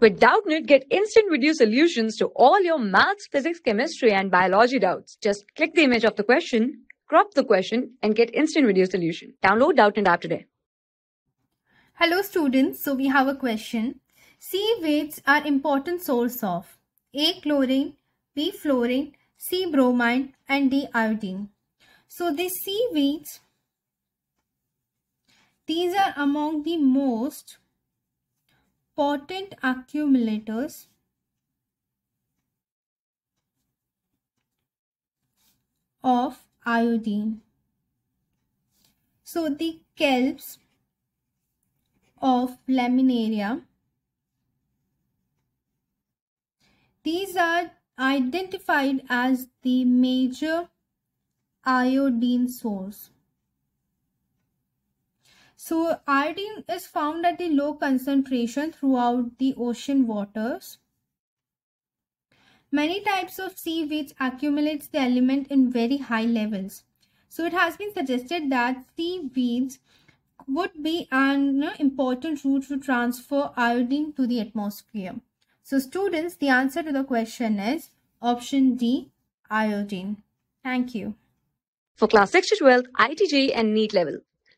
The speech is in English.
With Doubtnit, get instant video solutions to all your maths, physics, chemistry, and biology doubts. Just click the image of the question, crop the question, and get instant video solution. Download Doubtnit app today. Hello students, so we have a question. Sea weights are important source of A chlorine, B fluorine, C bromine and D iodine. So these sea weights, these are among the most potent accumulators of iodine. So the kelps of laminaria, these are identified as the major iodine source. So iodine is found at the low concentration throughout the ocean waters. Many types of seaweeds accumulates the element in very high levels. So it has been suggested that seaweeds would be an important route to transfer iodine to the atmosphere. So students, the answer to the question is option D, iodine. Thank you. For class 6 to 12, ITG and NEET level,